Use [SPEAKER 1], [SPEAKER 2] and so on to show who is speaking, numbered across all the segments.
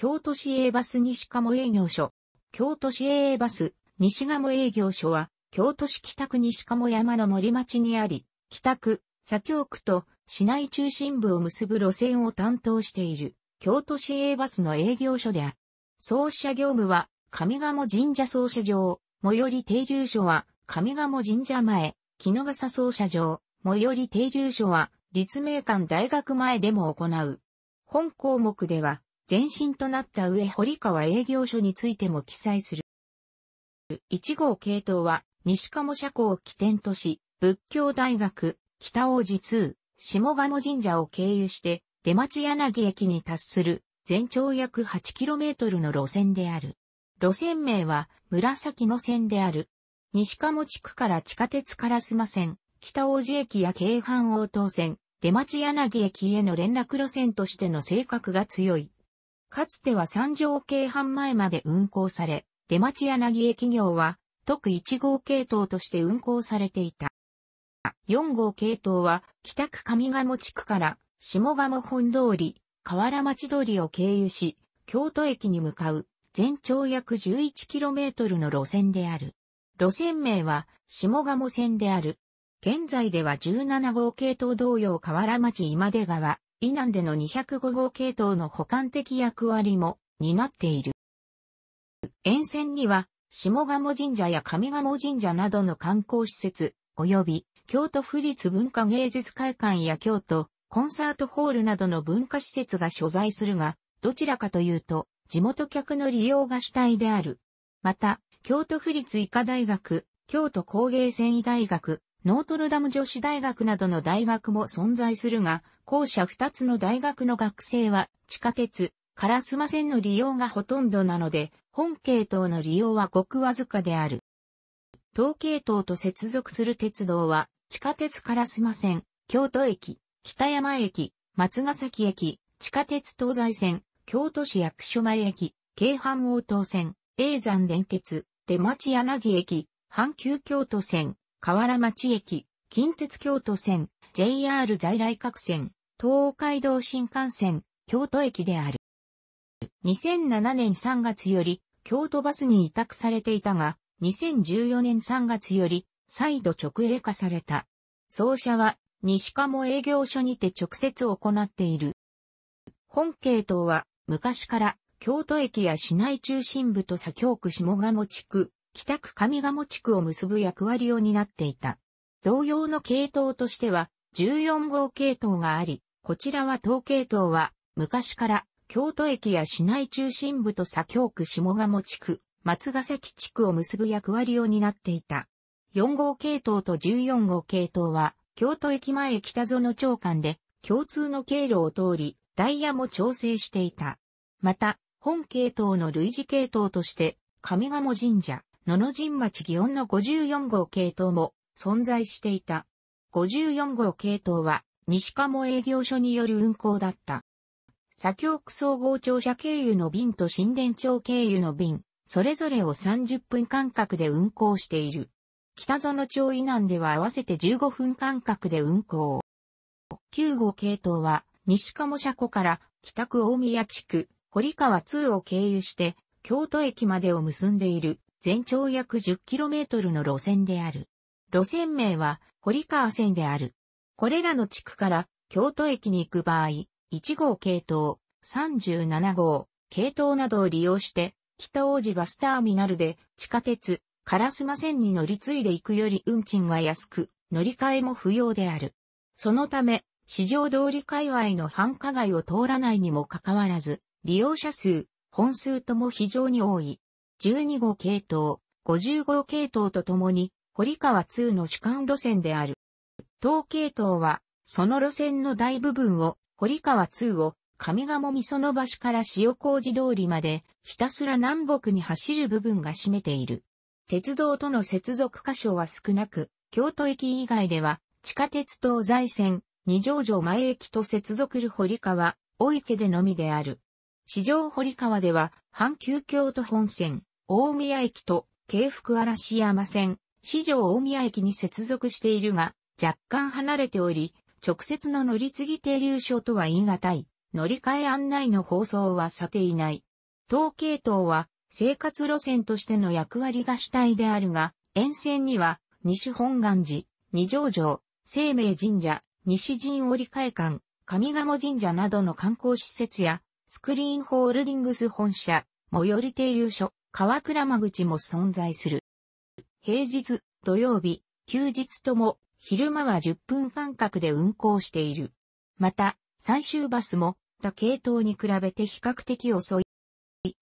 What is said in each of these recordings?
[SPEAKER 1] 京都市営バス西鴨営業所。京都市営バス西鴨営業所は、京都市北区西鴨山の森町にあり、北区、左京区と市内中心部を結ぶ路線を担当している、京都市営バスの営業所である。創始者業務は、上鴨神社創始場、最寄り停留所は、上鴨神社前、木野笠操車場、最寄り停留所は、立命館大学前でも行う。本項目では、前身となった上堀川営業所についても記載する。1号系統は、西鴨社交を起点とし、仏教大学、北王子通、下鴨神社を経由して、出町柳駅に達する、全長約 8km の路線である。路線名は、紫の線である。西鴨地区から地下鉄烏丸線、北王子駅や京阪王答線、出町柳駅への連絡路線としての性格が強い。かつては三条京阪前まで運行され、出町柳駅業は、特1号系統として運行されていた。4号系統は、北区上賀茂地区から、下賀茂本通り、河原町通りを経由し、京都駅に向かう、全長約 11km の路線である。路線名は、下鴨線である。現在では17号系統同様河原町今出川、以南での205号系統の補完的役割も担っている。沿線には、下鴨神社や上鴨神社などの観光施設、及び京都府立文化芸術会館や京都、コンサートホールなどの文化施設が所在するが、どちらかというと、地元客の利用が主体である。また、京都府立医科大学、京都工芸繊維大学、ノートルダム女子大学などの大学も存在するが、校舎2つの大学の学生は地下鉄、烏丸線の利用がほとんどなので、本系統の利用はごくわずかである。東系統と接続する鉄道は、地下鉄烏丸線、京都駅、北山駅、松ヶ崎駅、地下鉄東西線、京都市役所前駅、京阪応答線、永山電鉄、出町柳駅、阪急京都線、河原町駅、近鉄京都線、JR 在来各線、東海道新幹線、京都駅である。2007年3月より、京都バスに委託されていたが、2014年3月より、再度直営化された。走者は、西鴨営業所にて直接行っている。本系統は、昔から、京都駅や市内中心部と左京区下鴨地区、北区上賀茂地区を結ぶ役割を担っていた。同様の系統としては、14号系統があり、こちらは東系統は、昔から京都駅や市内中心部と左京区下鴨地区、松ヶ崎地区を結ぶ役割を担っていた。4号系統と14号系統は、京都駅前北園長官で、共通の経路を通り、ダイヤも調整していた。また、本系統の類似系統として、上賀茂神社、野々陣町祇園の54号系統も存在していた。54号系統は西鴨営業所による運行だった。左京区総合庁舎経由の便と新田町経由の便、それぞれを30分間隔で運行している。北園町以南では合わせて15分間隔で運行。9号系統は西鴨車庫から北区大宮地区、堀川2を経由して京都駅までを結んでいる。全長約 10km の路線である。路線名は堀川線である。これらの地区から京都駅に行く場合、1号系統、37号、系統などを利用して、北王子バスターミナルで地下鉄、烏丸線に乗り継いでいくより運賃は安く、乗り換えも不要である。そのため、市場通り界隈の繁華街を通らないにもかかわらず、利用者数、本数とも非常に多い。12号系統、50号系統とともに、堀川2の主幹路線である。当系統は、その路線の大部分を、堀川2を、上鴨みその橋から塩麹通りまで、ひたすら南北に走る部分が占めている。鉄道との接続箇所は少なく、京都駅以外では、地下鉄東西線、二条城前駅と接続る堀川、大池でのみである。市場堀川では、阪急京都本線、大宮駅と京福嵐山線、四条大宮駅に接続しているが、若干離れており、直接の乗り継ぎ停留所とは言い難い、乗り換え案内の放送はさていない。東系統は生活路線としての役割が主体であるが、沿線には西本願寺、二条城、生命神社、西陣織替館、上鴨神社などの観光施設や、スクリーンホールディングス本社、最寄り停留所、川倉間口も存在する。平日、土曜日、休日とも昼間は10分間隔で運行している。また、最終バスも他系統に比べて比較的遅い。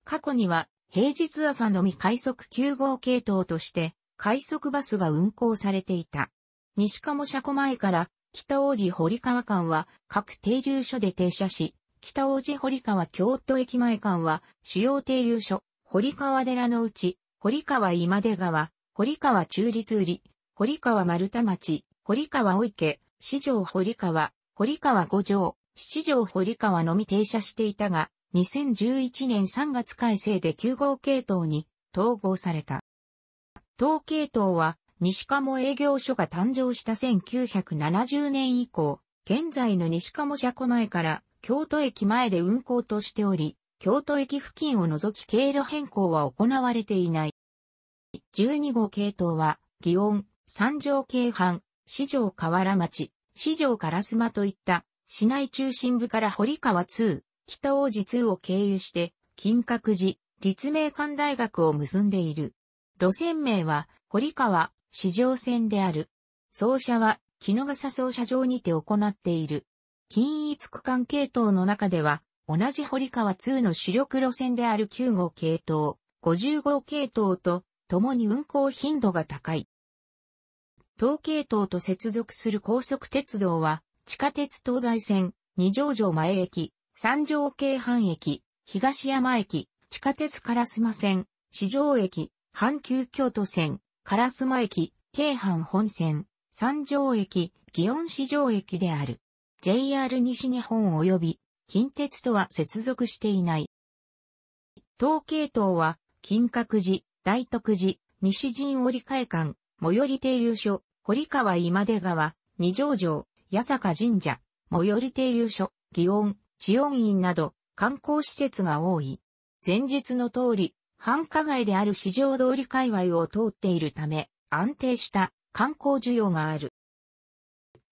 [SPEAKER 1] 過去には平日朝のみ快速9号系統として快速バスが運行されていた。西鴨車庫前から北王子堀川間は各停留所で停車し、北王子堀川京都駅前間は主要停留所、堀川寺のうち、堀川今出川、堀川中立売、り、堀川丸田町、堀川大池、四条堀川、堀川五条、七条堀川のみ停車していたが、2011年3月改正で9号系統に統合された。当系統は、西鴨営業所が誕生した1970年以降、現在の西鴨車庫前から京都駅前で運行としており、京都駅付近を除き経路変更は行われていない。12号系統は、祇園、三条京阪、四条河原町、四条烏丸といった、市内中心部から堀川2、北王子2を経由して、金閣寺、立命館大学を結んでいる。路線名は、堀川、市場線である。走車は、木の傘走車場にて行っている。均一区間系統の中では、同じ堀川2の主力路線である9号系統、50号系統と共に運行頻度が高い。東系統と接続する高速鉄道は、地下鉄東西線、二条城前駅、三条京阪駅、東山駅、地下鉄烏丸線、四条駅、阪急京都線、烏丸駅、京阪本線、三条駅、祇園四条駅である。JR 西日本及び近鉄とは接続していない。東系統は、金閣寺、大徳寺、西陣折替館、最寄り停留所、堀川今出川、二条城、八坂神社、最寄り停留所、祇園、千恩院など、観光施設が多い。前述の通り、繁華街である市場通り界隈を通っているため、安定した観光需要がある。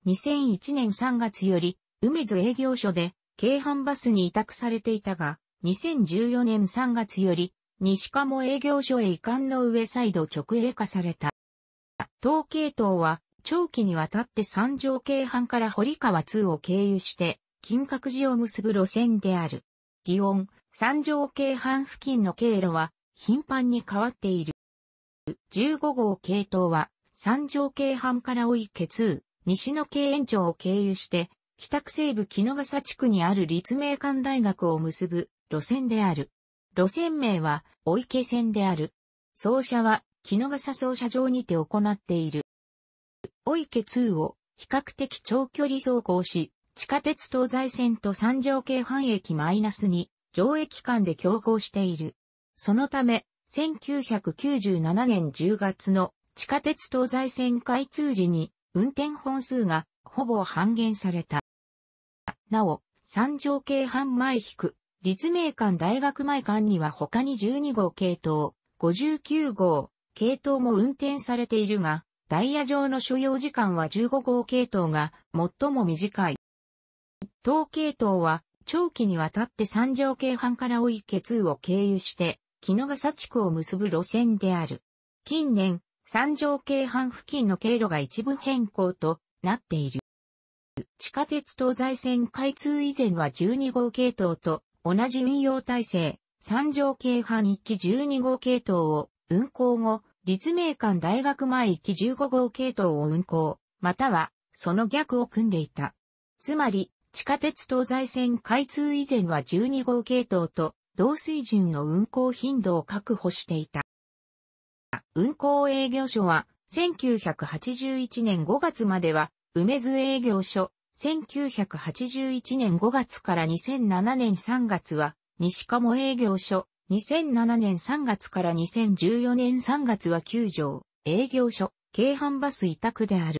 [SPEAKER 1] 2001年3月より、梅津営業所で京阪バスに委託されていたが、2014年3月より、西鴨営業所へ移管の上再度直営化された。東系統は、長期にわたって三条京阪から堀川2を経由して、金閣寺を結ぶ路線である。祇園、三条京阪付近の経路は、頻繁に変わっている。15号系統は、三条京阪から追いけ通、西の京園町を経由して、北区西部木野笠地区にある立命館大学を結ぶ路線である。路線名は、お池線である。走車は、木野笠走車場にて行っている。お池2を比較的長距離走行し、地下鉄東西線と三条京阪駅マイナス2、上駅間で競合している。そのため、1997年10月の地下鉄東西線開通時に運転本数がほぼ半減された。なお、三条京阪前引く、立命館大学前館には他に12号系統、59号、系統も運転されているが、ダイヤ上の所要時間は15号系統が最も短い。当系統は長期にわたって三条京阪から追い血を経由して、木野笠地区を結ぶ路線である。近年、三条京阪付近の経路が一部変更となっている。地下鉄東西線開通以前は12号系統と同じ運用体制、三条京阪一期12号系統を運行後、立命館大学前一期15号系統を運行、またはその逆を組んでいた。つまり、地下鉄東西線開通以前は12号系統と同水準の運行頻度を確保していた。運行営業所は1981年5月までは梅津営業所、1981年5月から2007年3月は、西鴨営業所、2007年3月から2014年3月は9条、営業所、京阪バス委託である。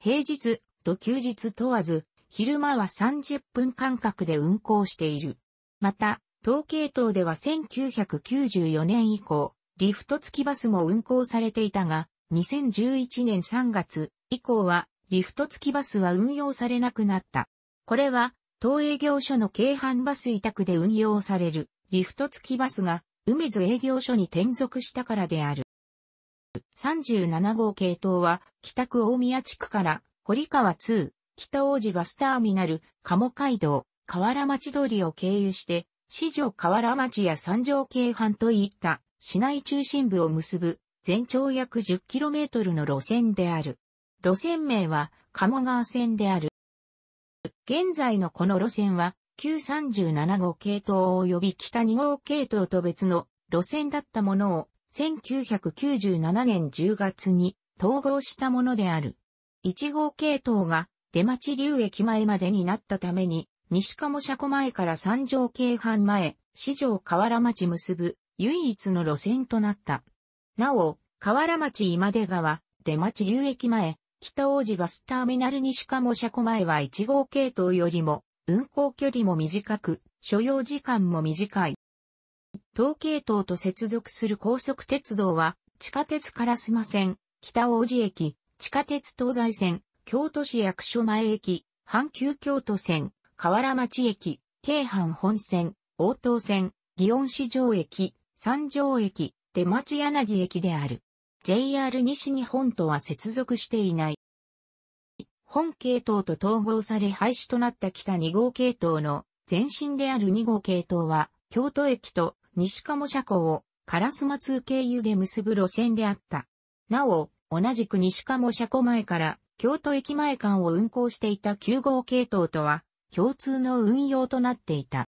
[SPEAKER 1] 平日、と休日問わず、昼間は30分間隔で運行している。また、東系統では1994年以降、リフト付きバスも運行されていたが、2011年3月以降はリフト付きバスは運用されなくなった。これは、当営業所の京阪バス委託で運用されるリフト付きバスが梅津営業所に転属したからである。37号系統は北区大宮地区から堀川2、北王子バスターミナル、鴨街道、河原町通りを経由して、市場河原町や三条京阪といった市内中心部を結ぶ全長約 10km の路線である。路線名は鴨川線である。現在のこの路線は、937号系統及び北2号系統と別の路線だったものを、1997年10月に統合したものである。1号系統が出町流駅前までになったために、西鴨車庫前から三条京阪前、四条河原町結ぶ唯一の路線となった。なお、河原町今出川、出町流駅前、北王子バスターミナル西も車庫前は1号系統よりも、運行距離も短く、所要時間も短い。東系統と接続する高速鉄道は、地下鉄烏丸線、北王子駅、地下鉄東西線、京都市役所前駅、阪急京都線、河原町駅、京阪本線、応東線、祇園市場駅、三条駅、出町柳駅である。JR 西日本とは接続していない。本系統と統合され廃止となった北2号系統の前身である2号系統は、京都駅と西鴨車庫を烏丸通経由で結ぶ路線であった。なお、同じく西鴨車庫前から京都駅前間を運行していた9号系統とは共通の運用となっていた。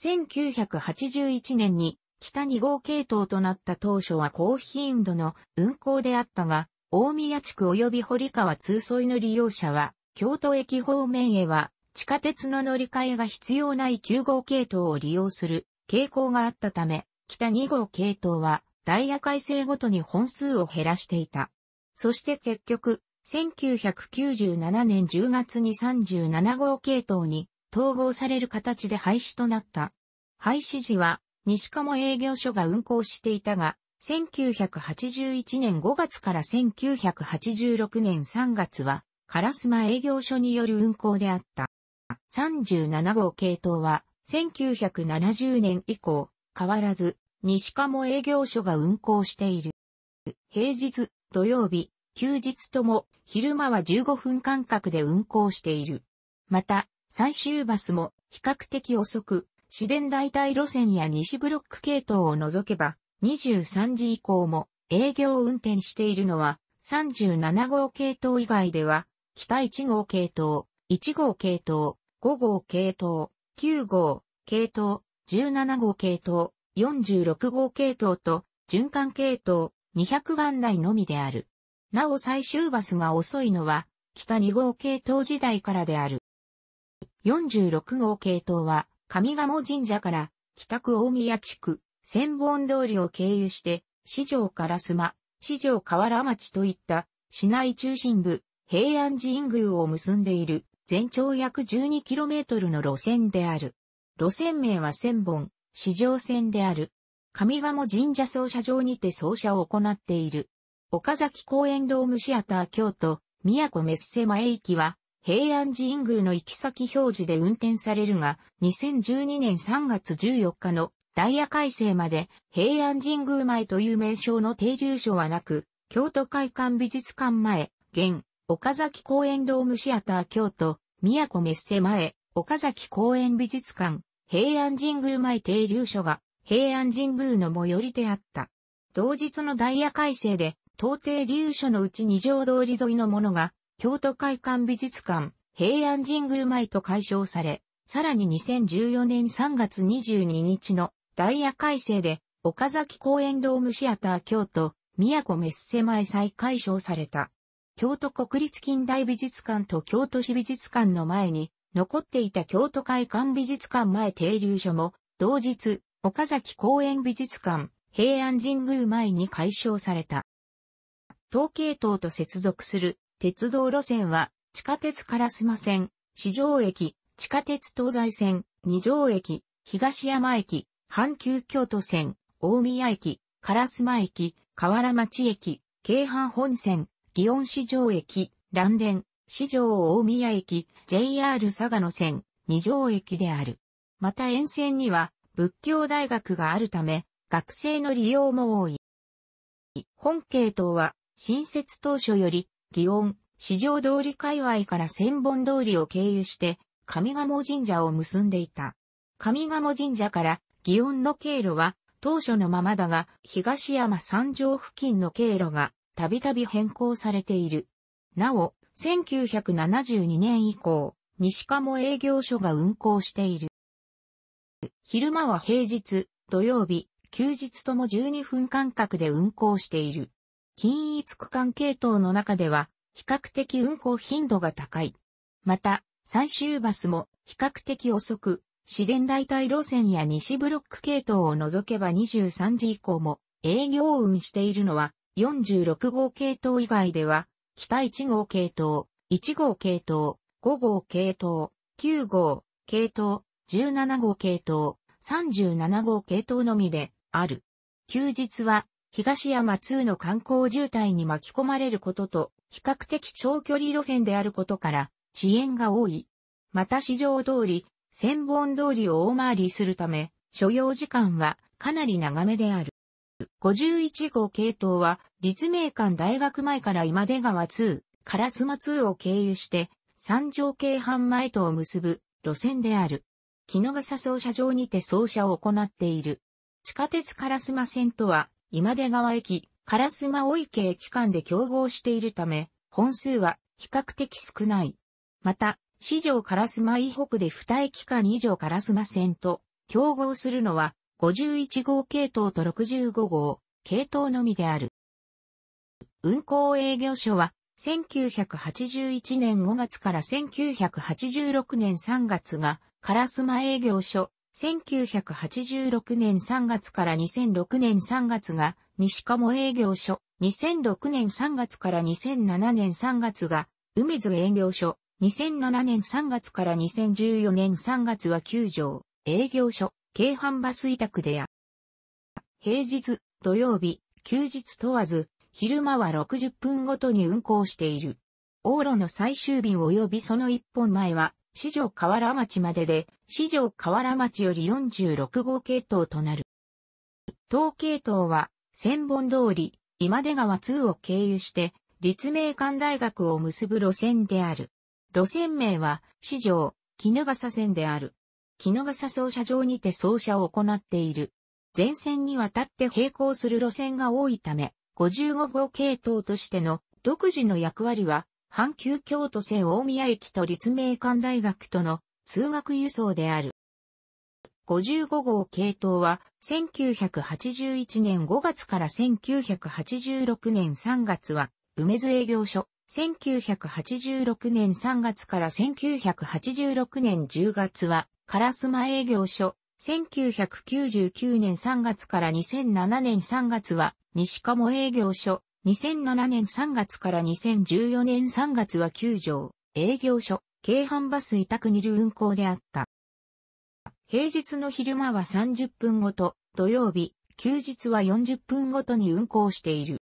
[SPEAKER 1] 1981年に北2号系統となった当初は高頻度の運行であったが、大宮地区及び堀川通沿いの利用者は、京都駅方面へは地下鉄の乗り換えが必要ない9号系統を利用する傾向があったため、北2号系統はダイヤ改正ごとに本数を減らしていた。そして結局、1997年10月に37号系統に統合される形で廃止となった。廃止時は西鴨営業所が運行していたが、1981年5月から1986年3月は、カラスマ営業所による運行であった。37号系統は、1970年以降、変わらず、西鴨営業所が運行している。平日、土曜日、休日とも、昼間は15分間隔で運行している。また、最終バスも比較的遅く、市電代替路線や西ブロック系統を除けば、23時以降も営業運転しているのは、37号系統以外では、北1号系統、1号系統、5号系統、9号系統、17号系統、46号系統と、循環系統、200番台のみである。なお最終バスが遅いのは、北2号系統時代からである。46号系統は、上茂神社から北区大宮地区、千本通りを経由して、市場から須磨、市場河原町といった市内中心部、平安神宮を結んでいる全長約 12km の路線である。路線名は千本、市場線である。上茂神社奏車場にて奏車を行っている。岡崎公園ドームシアター京都、宮古メッセ前駅は、平安寺院宮の行き先表示で運転されるが、2012年3月14日のダイヤ改正まで平安神宮前という名称の停留所はなく、京都会館美術館前、現、岡崎公園ドームシアター京都、宮古メッセ前、岡崎公園美術館、平安神宮前停留所が平安神宮の最寄りであった。同日のダイヤ改正で、東停留所のうち二条通り沿いのものが京都会館美術館、平安神宮前と解消され、さらに2014年3月22日のダイヤ改正で、岡崎公園ドームシアター京都、宮古メッセ前再解消された。京都国立近代美術館と京都市美術館の前に、残っていた京都会館美術館前停留所も、同日、岡崎公園美術館、平安神宮前に解消された。統計等と接続する鉄道路線は、地下鉄烏丸線、四条駅、地下鉄東西線、二条駅、東山駅、阪急京都線、大宮駅、烏丸駅、河原町駅、京阪本線、祇園市場駅、蘭電、市場大宮駅、JR 佐賀野線、二条駅である。また沿線には仏教大学があるため、学生の利用も多い。本系統は新設当初より祇園、市場通り界隈から千本通りを経由して、上賀茂神社を結んでいた。上賀茂神社から祇園の経路は当初のままだが、東山山上付近の経路がたびたび変更されている。なお、1972年以降、西鴨営業所が運行している。昼間は平日、土曜日、休日とも12分間隔で運行している。均一区間系統の中では、比較的運行頻度が高い。また、最終バスも比較的遅く、市電代替路線や西ブロック系統を除けば23時以降も営業運しているのは46号系統以外では、北1号系統、1号系統、5号系統、9号系統、17号系統、37号系統のみである。休日は東山2の観光渋滞に巻き込まれることと、比較的長距離路線であることから、遅延が多い。また市場通り、千本通りを大回りするため、所要時間はかなり長めである。51号系統は、立命館大学前から今出川2、烏マ2を経由して、三条京阪前とを結ぶ路線である。木の笠走車場にて走車を行っている。地下鉄烏マ線とは、今出川駅、烏丸池駅間で競合しているため、本数は比較的少ない。また、市場烏丸以北で二駅間以上烏丸線と競合するのは51号系統と65号系統のみである。運行営業所は1981年5月から1986年3月が烏丸営業所1986年3月から2006年3月が西鴨営業所、2006年3月から2007年3月が梅津営業所、2007年3月から2014年3月は九条、営業所、京阪バス委託でや。平日、土曜日、休日問わず、昼間は60分ごとに運行している。往路の最終便及びその一本前は、四条河原町までで、四条河原町より46号系統となる。東系統は、千本通り、今出川2を経由して、立命館大学を結ぶ路線である。路線名は、四条、絹笠線である。絹笠操車場にて操車を行っている。前線にわたって並行する路線が多いため、55号系統としての独自の役割は阪急京都線大宮駅と立命館大学との通学輸送である。55号系統は1981年5月から1986年3月は梅津営業所、1986年3月から1986年10月は烏マ営業所、1999年3月から2007年3月は西鴨営業所、2007年3月から2014年3月は9条、営業所、京阪バス委託にいる運行であった。平日の昼間は30分ごと、土曜日、休日は40分ごとに運行している。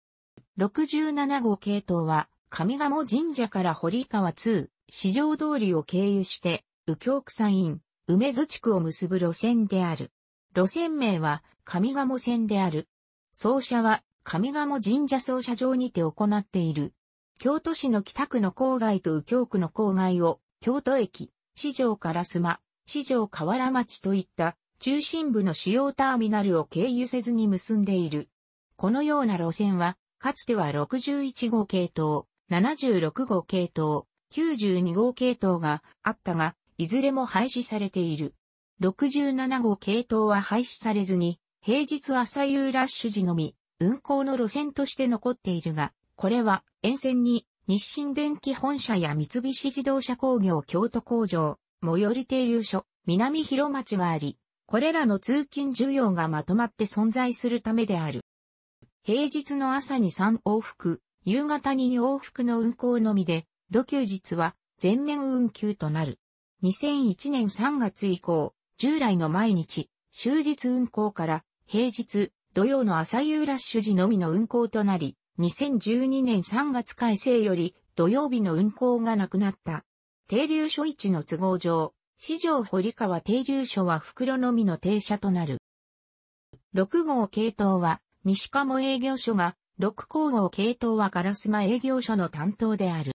[SPEAKER 1] 67号系統は、上賀茂神社から堀川2、市場通りを経由して、右京区山ン、梅津地区を結ぶ路線である。路線名は、上賀茂線である。走者は、上も神社総社場にて行っている。京都市の北区の郊外と右京区の郊外を、京都駅、市場から須磨、市場河原町といった中心部の主要ターミナルを経由せずに結んでいる。このような路線は、かつては61号系統、76号系統、92号系統があったが、いずれも廃止されている。67号系統は廃止されずに、平日朝夕ラッシュ時のみ、運行の路線として残っているが、これは沿線に日清電機本社や三菱自動車工業京都工場、最寄り停留所、南広町があり、これらの通勤需要がまとまって存在するためである。平日の朝に3往復、夕方に2往復の運行のみで、土休日は全面運休となる。2001年3月以降、従来の毎日、終日運行から平日、土曜の朝夕ラッシュ時のみの運行となり、2012年3月改正より土曜日の運行がなくなった。停留所位置の都合上、四条堀川停留所は袋のみの停車となる。6号系統は西鴨営業所が、6号号系統はガラスマ営業所の担当である。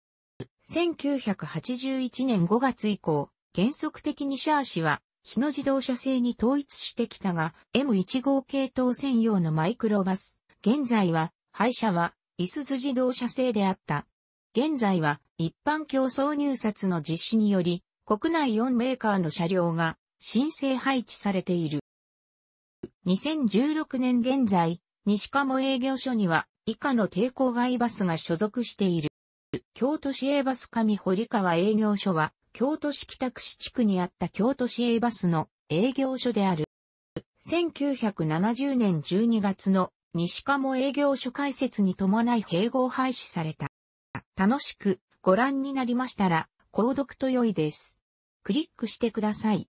[SPEAKER 1] 1981年5月以降、原則的にシャー氏は日野自動車製に統一してきたが、M1 号系統専用のマイクロバス、現在は、廃車は、いすゞ自動車製であった。現在は、一般競争入札の実施により、国内4メーカーの車両が、申請配置されている。2016年現在、西鴨営業所には、以下の抵抗外バスが所属している。京都市営バス上堀川営業所は、京都市北区市地区にあった京都市営バスの営業所である。1970年12月の西鴨営業所開設に伴い併合廃止された。楽しくご覧になりましたら、購読と良いです。クリックしてください。